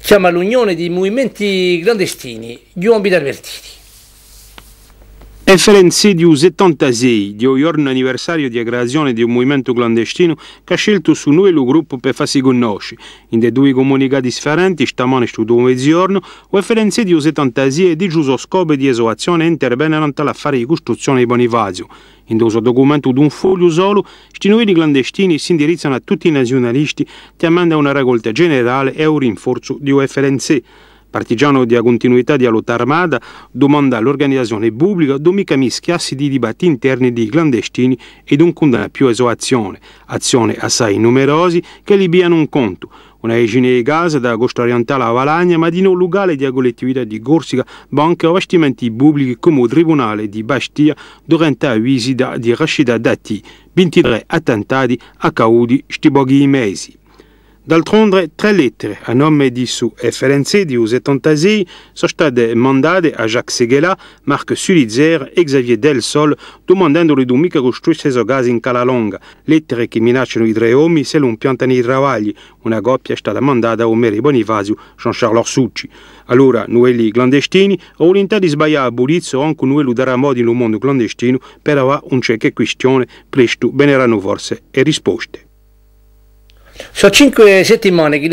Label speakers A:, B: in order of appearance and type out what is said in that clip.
A: chiama l'unione dei movimenti clandestini, gli uomini avvertiti. FLNC di 76, di giorno anniversario di creazione di un movimento clandestino che ha scelto su noi il gruppo per farsi conoscere. In dei due comunicati differenti, stamane studio giorno, o FLNC di 76 è deciso giuso scopo di esoazione intervenente l'affare di costruzione di Bonifazio. In questo documento di un foglio solo, questi nuovi clandestini si indirizzano a tutti i nazionalisti chiamando a una raccolta generale e a un rinforzo di UFLNC partigiano della continuità della lotta armata, domanda all'organizzazione pubblica domi mischiarsi di dibattiti interni di clandestini ed un condanna più esoazione, azioni assai numerosi che li libiano un conto. Una regine di Gaza da agosto orientale a Valagna, ma di non lugale di collettività di Corsica, banche o vestimenti pubblici come il Tribunale di Bastia durante la visita di Rashida Dati, 23 attentati a Caudi, Stiborghi mesi. D'altronde, tre lettere a nome di su di e Tontasi sono state mandate a Jacques Seguela, Marc Sulitzer e Xavier Del Sol, domandandoli di mica costruire il gas in Calalonga. Lettere che minacciano i tre uomini se non piantano i travagli. Una coppia è stata mandata a Omeri Bonifazio, Jean-Charles Orsucci. Allora, noi clandestini, ho l'intento di sbagliare a Burizzo anche noi darà modo in un mondo clandestino, però non c'è che questione, presto beneranno forse e risposte. Sono cinque settimane che